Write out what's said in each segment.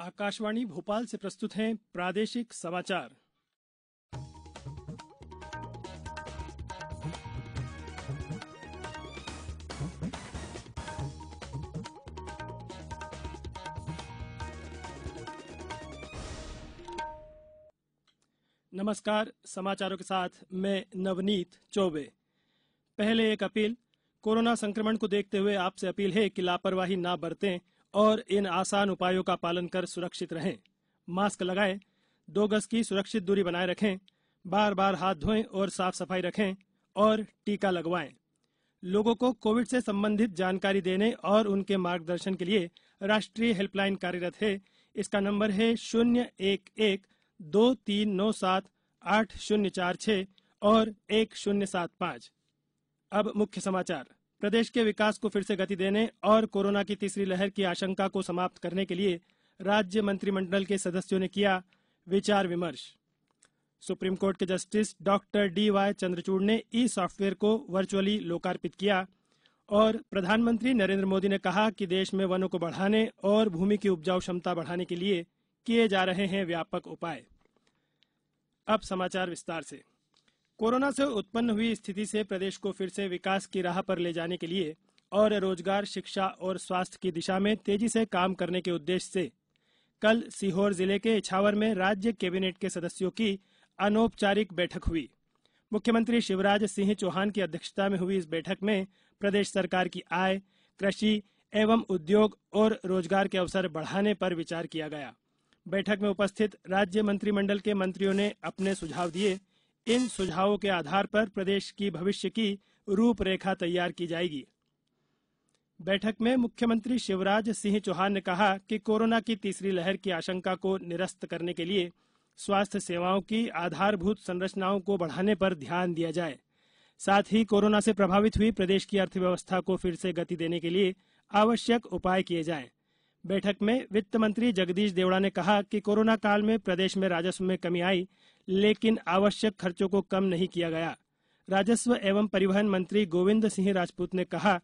आकाशवाणी भोपाल से प्रस्तुत हैं प्रादेशिक समाचार नमस्कार समाचारों के साथ मैं नवनीत चौबे पहले एक अपील कोरोना संक्रमण को देखते हुए आपसे अपील है कि लापरवाही ना बरतें और इन आसान उपायों का पालन कर सुरक्षित रहें मास्क लगाएं दो गज की सुरक्षित दूरी बनाए रखें बार बार हाथ धोएं और साफ सफाई रखें और टीका लगवाएं लोगों को कोविड से संबंधित जानकारी देने और उनके मार्गदर्शन के लिए राष्ट्रीय हेल्पलाइन कार्यरत है इसका नंबर है शून्य एक एक दो तीन नौ सात आठ शून्य चार छ और एक शून्य सात पाँच अब मुख्य समाचार प्रदेश के विकास को फिर से गति देने और कोरोना की तीसरी लहर की आशंका को समाप्त करने के लिए राज्य मंत्रिमंडल के सदस्यों ने किया विचार विमर्श सुप्रीम कोर्ट के justice doctor D Y Chandrachud ने ई सॉफ्टवेयर को वर्चुअली लोकार्पित किया और प्रधानमंत्री नरेंद्र मोदी ने कहा कि देश में वनों को बढ़ाने और भूमि की उपजाऊ क्षमता बढ़ाने के लिए किए जा रहे हैं व्यापक उपाय अब समाचार विस्तार से कोरोना से उत्पन्न हुई स्थिति से प्रदेश को फिर से विकास की राह पर ले जाने के लिए और रोजगार शिक्षा और स्वास्थ्य की दिशा में तेजी से काम करने के उद्देश्य से कल सीहोर जिले के इछावर में राज्य कैबिनेट के सदस्यों की अनौपचारिक बैठक हुई मुख्यमंत्री शिवराज सिंह चौहान की अध्यक्षता में हुई इस बैठक में प्रदेश सरकार की आय कृषि एवं उद्योग और रोजगार के अवसर बढ़ाने पर विचार किया गया बैठक में उपस्थित राज्य मंत्रिमंडल के मंत्रियों ने अपने सुझाव दिए इन सुझावों के आधार पर प्रदेश की भविष्य की रूपरेखा तैयार की जाएगी बैठक में मुख्यमंत्री शिवराज सिंह चौहान ने कहा कि कोरोना की तीसरी लहर की आशंका को निरस्त करने के लिए स्वास्थ्य सेवाओं की आधारभूत संरचनाओं को बढ़ाने पर ध्यान दिया जाए साथ ही कोरोना से प्रभावित हुई प्रदेश की अर्थव्यवस्था को फिर से गति देने के लिए आवश्यक उपाय किए जाएं। बैठक में वित्त मंत्री जगदीश देवड़ा ने कहा कि कोरोना काल में प्रदेश में राजस्व में कमी आई लेकिन आवश्यक खर्चों को कम नहीं किया गया राजस्व एवं परिवहन मंत्री गोविंद सिंह राजपूत ने कहा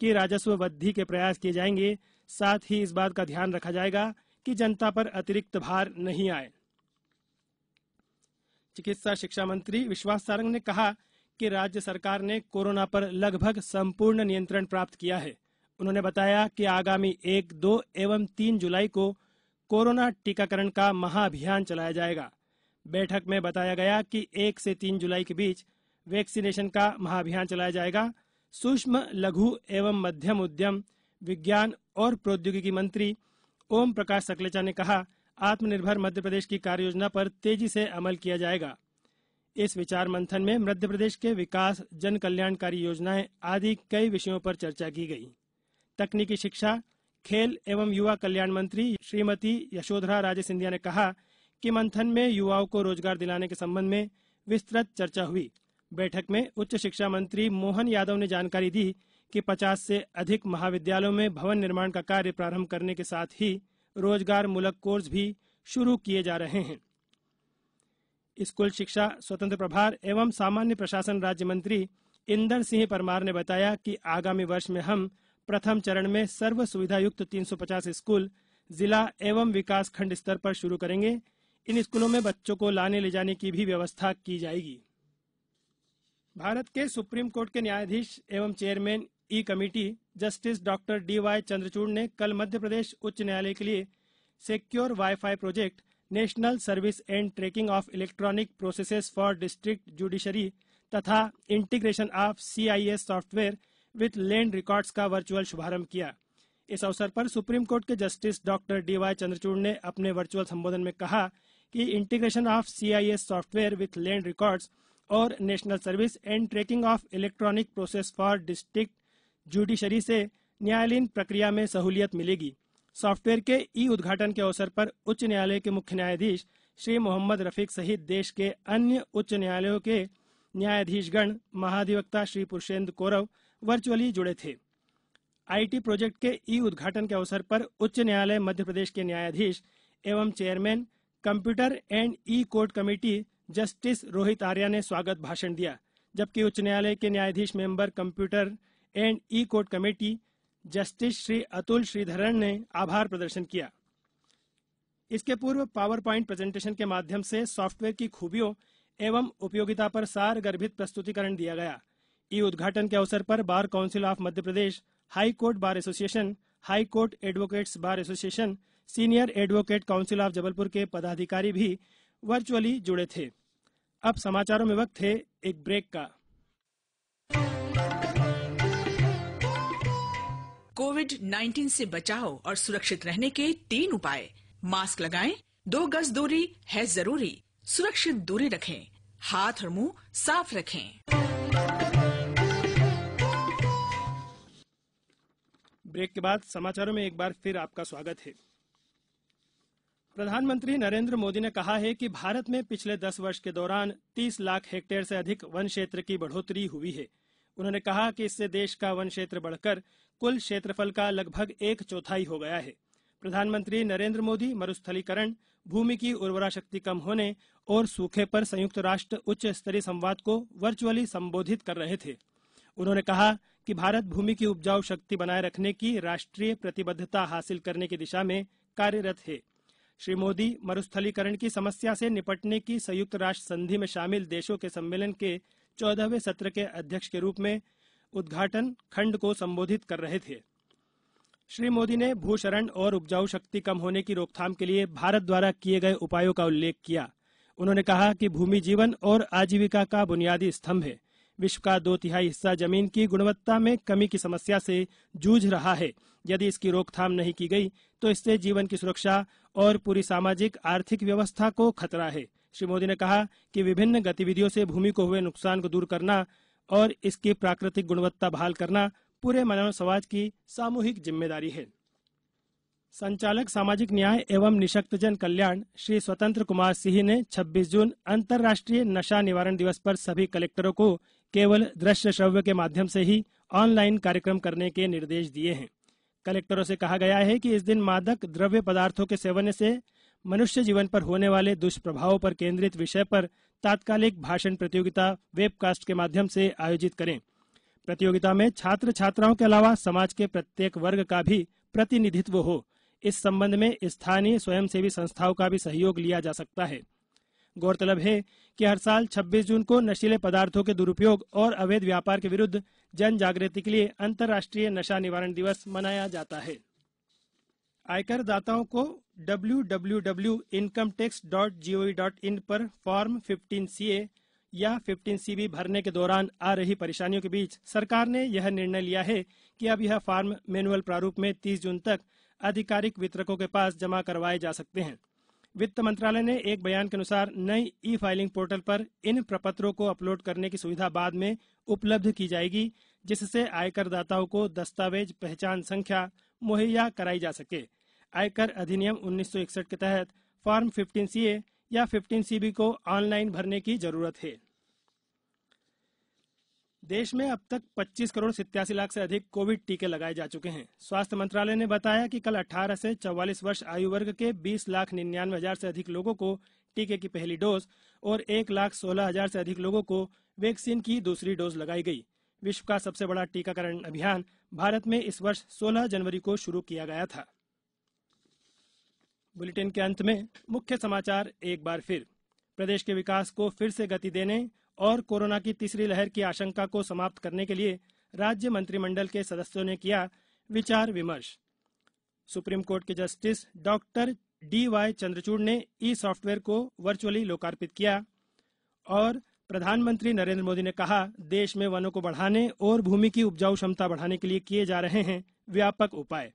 कि राजस्व वृद्धि के प्रयास किए जाएंगे साथ ही इस बात का ध्यान रखा जाएगा कि जनता पर अतिरिक्त भार नहीं आए चिकित्सा शिक्षा मंत्री विश्वास सारंग ने कहा कि राज्य सरकार ने कोरोना पर लगभग संपूर्ण नियंत्रण प्राप्त किया है उन्होंने बताया कि आगामी एक दो एवं तीन जुलाई को कोरोना टीकाकरण का महाअभियान चलाया जाएगा बैठक में बताया गया कि एक से तीन जुलाई के बीच वैक्सीनेशन का महाअभियान चलाया जाएगा सूक्ष्म लघु एवं मध्यम उद्यम विज्ञान और प्रौद्योगिकी मंत्री ओम प्रकाश सकलेचा ने कहा आत्मनिर्भर मध्य प्रदेश की कार्य योजना पर तेजी से अमल किया जाएगा इस विचार मंथन में मध्य प्रदेश के विकास जन कल्याणकारी योजनाएं आदि कई विषयों पर चर्चा की गई तकनीकी शिक्षा खेल एवं युवा कल्याण मंत्री श्रीमती यशोधरा राजे सिंधिया ने कहा कि मंथन में युवाओं को रोजगार दिलाने के संबंध में विस्तृत चर्चा हुई बैठक में उच्च शिक्षा मंत्री मोहन यादव ने जानकारी दी कि 50 से अधिक महाविद्यालयों में भवन निर्माण का कार्य प्रारंभ करने के साथ ही रोजगार मूलक कोर्स भी शुरू किए जा रहे हैं स्कूल शिक्षा स्वतंत्र प्रभार एवं सामान्य प्रशासन राज्य मंत्री इंदर सिंह परमार ने बताया कि आगामी वर्ष में हम प्रथम चरण में सर्व सुविधा युक्त 350 स्कूल जिला एवं विकास खंड स्तर पर शुरू करेंगे इन स्कूलों में बच्चों को लाने ले जाने की भी व्यवस्था की जाएगी भारत के सुप्रीम कोर्ट के न्यायाधीश एवं chairman e committee justice doctor D Y Chandrachud ने कल मध्य प्रदेश उच्च न्यायालय के लिए secure wifi project national service and tracking of electronic processes for district judiciary तथा integration of CIS software with land records का वर्चुअल शुभारंभ किया इस अवसर पर सुप्रीम कोर्ट के justice doctor D Y Chandrachud ने अपने वर्चुअल संबोधन में कहा कि integration of CIS software with land records और national service and tracking of electronic process for district judiciary से न्यायालयीन प्रक्रिया में सहूलियत मिलेगी सॉफ्टवेयर के ई उद्घाटन के अवसर पर उच्च न्यायालय के मुख्य न्यायाधीश श्री मोहम्मद रफीक सहित देश के अन्य उच्च न्यायालयों के न्यायाधीशगण महाधिवक्ता श्री पुरुषेंद्र कौरव वर्चुअली जुड़े थे आईटी प्रोजेक्ट के ई उद्घाटन के अवसर पर उच्च न्यायालय मध्य प्रदेश के न्यायाधीश एवं chairman computer and e court committee justice Rohit Arya ने स्वागत भाषण दिया जबकि उच्च न्यायालय के न्यायाधीश member computer and e court committee justice Shri Atul Sridharan ने आभार प्रदर्शन किया इसके पूर्व पावर प्वाइंट प्रेजेंटेशन के माध्यम से सॉफ्टवेयर की खूबियों एवं उपयोगिता पर सार गर्भित प्रस्तुतिकरण दिया गया ई उद्घाटन के अवसर पर bar council of Madhya Pradesh high court bar association high court advocates bar association senior advocate council of Jabalpur के पदाधिकारी भी वर्चुअली जुड़े थे अब समाचारों में वक्त है एक ब्रेक का कोविड 19 से बचाव और सुरक्षित रहने के तीन उपाय मास्क लगाएं, दो गज दूरी है जरूरी सुरक्षित दूरी रखें हाथ और मुंह साफ रखें ब्रेक के बाद समाचारों में एक बार फिर आपका स्वागत है प्रधानमंत्री नरेंद्र मोदी ने कहा है कि भारत में पिछले दस वर्ष के दौरान 30 लाख हेक्टेयर से अधिक वन क्षेत्र की बढ़ोतरी हुई है उन्होंने कहा कि इससे देश का वन क्षेत्र बढ़कर कुल क्षेत्रफल का लगभग एक चौथाई हो गया है प्रधानमंत्री नरेंद्र मोदी मरुस्थलीकरण भूमि की उर्वरा शक्ति कम होने और सूखे पर संयुक्त राष्ट्र उच्च स्तरीय संवाद को वर्चुअली संबोधित कर रहे थे उन्होंने कहा कि भारत भूमि की उपजाऊ शक्ति बनाए रखने की राष्ट्रीय प्रतिबद्धता हासिल करने की दिशा में कार्यरत है श्री मोदी मरुस्थलीकरण की समस्या से निपटने की संयुक्त राष्ट्र संधि में शामिल देशों के सम्मेलन के चौदहवें सत्र के अध्यक्ष के रूप में उद्घाटन खंड को संबोधित कर रहे थे श्री मोदी ने भूषरण और उपजाऊ शक्ति कम होने की रोकथाम के लिए भारत द्वारा किए गए उपायों का उल्लेख किया उन्होंने कहा कि भूमि जीवन और आजीविका का बुनियादी स्तंभ है विश्व का दो तिहाई हिस्सा जमीन की गुणवत्ता में कमी की समस्या से जूझ रहा है यदि इसकी रोकथाम नहीं की गई तो इससे जीवन की सुरक्षा और पूरी सामाजिक आर्थिक व्यवस्था को खतरा है श्री मोदी ने कहा कि विभिन्न गतिविधियों से भूमि को हुए नुकसान को दूर करना और इसकी प्राकृतिक गुणवत्ता बहाल करना पूरे मानव समाज की सामूहिक जिम्मेदारी है संचालक सामाजिक न्याय एवं निशक्तजन कल्याण श्री स्वतंत्र कुमार सिंह ने 26 जून अंतर्राष्ट्रीय नशा निवारण दिवस पर सभी कलेक्टरों को केवल दृश्य श्रव्य के माध्यम से ही ऑनलाइन कार्यक्रम करने के निर्देश दिए हैं कलेक्टरों से कहा गया है कि इस दिन मादक द्रव्य पदार्थों के सेवन से मनुष्य जीवन पर होने वाले दुष्प्रभावों पर केंद्रित विषय पर तात्कालिक भाषण प्रतियोगिता वेबकास्ट के माध्यम से आयोजित करें प्रतियोगिता में छात्र छात्राओं के अलावा समाज के प्रत्येक वर्ग का भी प्रतिनिधित्व हो इस संबंध में स्थानीय स्वयंसेवी संस्थाओं का भी सहयोग लिया जा सकता है गौरतलब है कि हर साल 26 जून को नशीले पदार्थों के दुरुपयोग और अवैध व्यापार के विरुद्ध जन जागृति के लिए अंतर्राष्ट्रीय नशा निवारण दिवस मनाया जाता है आयकर दाताओं को www.incometax.gov.in पर फॉर्म 15CA या 15CB भरने के दौरान आ रही परेशानियों के बीच सरकार ने यह निर्णय लिया है कि अब यह फॉर्म मैनुअल प्रारूप में 30 जून तक आधिकारिक वितरकों के पास जमा करवाए जा सकते हैं वित्त मंत्रालय ने एक बयान के अनुसार नई ई फाइलिंग पोर्टल पर इन प्रपत्रों को अपलोड करने की सुविधा बाद में उपलब्ध की जाएगी जिससे आयकरदाताओं को दस्तावेज पहचान संख्या मुहैया कराई जा सके आयकर अधिनियम 1961 के तहत फॉर्म 15 सीए या 15 सीबी को ऑनलाइन भरने की जरूरत है देश में अब तक 25 करोड़ सितयासी लाख से अधिक कोविड टीके लगाए जा चुके हैं स्वास्थ्य मंत्रालय ने बताया कि कल 18 से 44 वर्ष आयु वर्ग के 20 लाख निन्यानवे हजार से अधिक लोगों को टीके की पहली डोज और एक लाख सोलह हजार से अधिक लोगों को वैक्सीन की दूसरी डोज लगाई गई विश्व का सबसे बड़ा टीकाकरण अभियान भारत में इस वर्ष 16 जनवरी को शुरू किया गया था बुलेटिन के अंत में मुख्य समाचार एक बार फिर प्रदेश के विकास को फिर से गति देने और कोरोना की तीसरी लहर की आशंका को समाप्त करने के लिए राज्य मंत्रिमंडल के सदस्यों ने किया विचार विमर्श सुप्रीम कोर्ट के justice doctor D Y Chandrachud ने ई सॉफ्टवेयर को वर्चुअली लोकार्पित किया और प्रधानमंत्री नरेंद्र मोदी ने कहा देश में वनों को बढ़ाने और भूमि की उपजाऊ क्षमता बढ़ाने के लिए किए जा रहे हैं व्यापक उपाय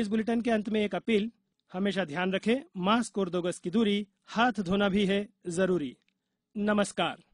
इस बुलेटिन के अंत में एक अपील हमेशा ध्यान रखें मास्क और दो गज की दूरी हाथ धोना भी है जरूरी नमस्कार